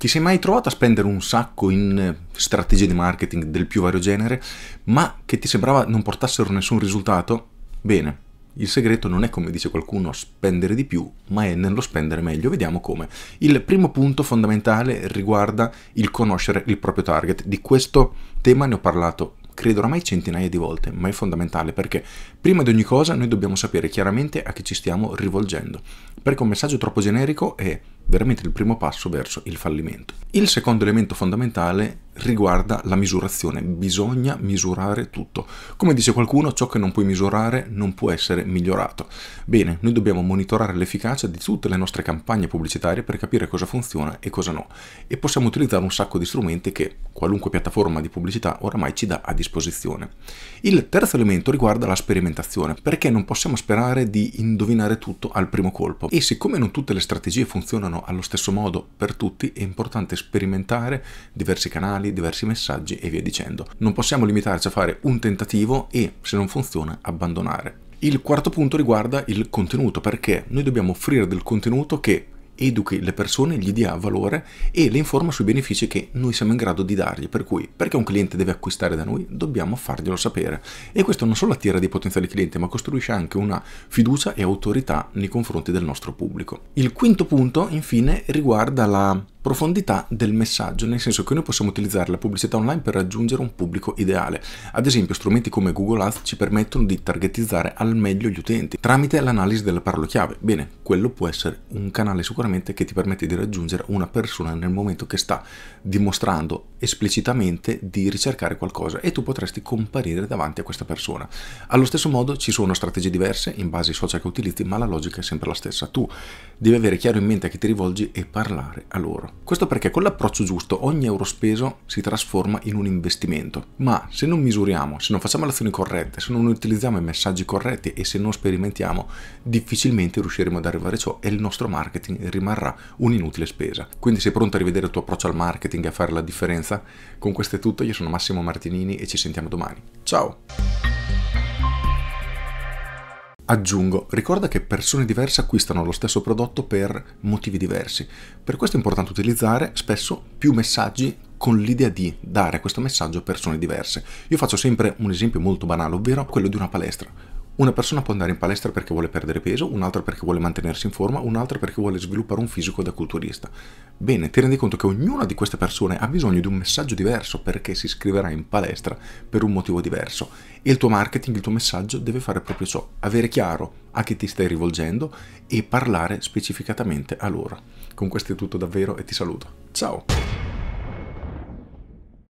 Ti sei mai trovato a spendere un sacco in eh, strategie di marketing del più vario genere, ma che ti sembrava non portassero nessun risultato? Bene, il segreto non è come dice qualcuno spendere di più, ma è nello spendere meglio. Vediamo come. Il primo punto fondamentale riguarda il conoscere il proprio target. Di questo tema ne ho parlato credo oramai centinaia di volte, ma è fondamentale perché prima di ogni cosa noi dobbiamo sapere chiaramente a chi ci stiamo rivolgendo. Perché un messaggio troppo generico è veramente il primo passo verso il fallimento. Il secondo elemento fondamentale riguarda la misurazione, bisogna misurare tutto. Come dice qualcuno, ciò che non puoi misurare non può essere migliorato. Bene, noi dobbiamo monitorare l'efficacia di tutte le nostre campagne pubblicitarie per capire cosa funziona e cosa no e possiamo utilizzare un sacco di strumenti che qualunque piattaforma di pubblicità oramai ci dà a disposizione. Il terzo elemento riguarda la sperimentazione, perché non possiamo sperare di indovinare tutto al primo colpo e siccome non tutte le strategie funzionano allo stesso modo per tutti, è importante sperimentare diversi canali, diversi messaggi e via dicendo. Non possiamo limitarci a fare un tentativo e, se non funziona, abbandonare. Il quarto punto riguarda il contenuto, perché noi dobbiamo offrire del contenuto che educhi le persone, gli dia valore e le informa sui benefici che noi siamo in grado di dargli. Per cui, perché un cliente deve acquistare da noi, dobbiamo farglielo sapere. E questo non solo attira dei potenziali clienti, ma costruisce anche una fiducia e autorità nei confronti del nostro pubblico. Il quinto punto, infine, riguarda la profondità del messaggio, nel senso che noi possiamo utilizzare la pubblicità online per raggiungere un pubblico ideale. Ad esempio, strumenti come Google Ads ci permettono di targetizzare al meglio gli utenti tramite l'analisi delle parole chiave. Bene, quello può essere un canale sicuramente che ti permette di raggiungere una persona nel momento che sta dimostrando esplicitamente di ricercare qualcosa e tu potresti comparire davanti a questa persona. Allo stesso modo ci sono strategie diverse in base ai social che utilizzi, ma la logica è sempre la stessa. Tu devi avere chiaro in mente a chi ti rivolgi e parlare a loro. Questo perché con l'approccio giusto ogni euro speso si trasforma in un investimento. Ma se non misuriamo, se non facciamo le azioni corrette, se non utilizziamo i messaggi corretti e se non sperimentiamo, difficilmente riusciremo ad arrivare a ciò e il nostro marketing rimarrà un'inutile spesa. Quindi sei pronto a rivedere il tuo approccio al marketing e a fare la differenza? Con questo è tutto, io sono Massimo Martinini e ci sentiamo domani. Ciao! Aggiungo, ricorda che persone diverse acquistano lo stesso prodotto per motivi diversi. Per questo è importante utilizzare spesso più messaggi con l'idea di dare questo messaggio a persone diverse. Io faccio sempre un esempio molto banale, ovvero quello di una palestra una persona può andare in palestra perché vuole perdere peso, un'altra perché vuole mantenersi in forma, un'altra perché vuole sviluppare un fisico da culturista. Bene, ti rendi conto che ognuna di queste persone ha bisogno di un messaggio diverso perché si iscriverà in palestra per un motivo diverso e il tuo marketing, il tuo messaggio deve fare proprio ciò, avere chiaro a chi ti stai rivolgendo e parlare specificatamente a loro. Con questo è tutto davvero e ti saluto. Ciao!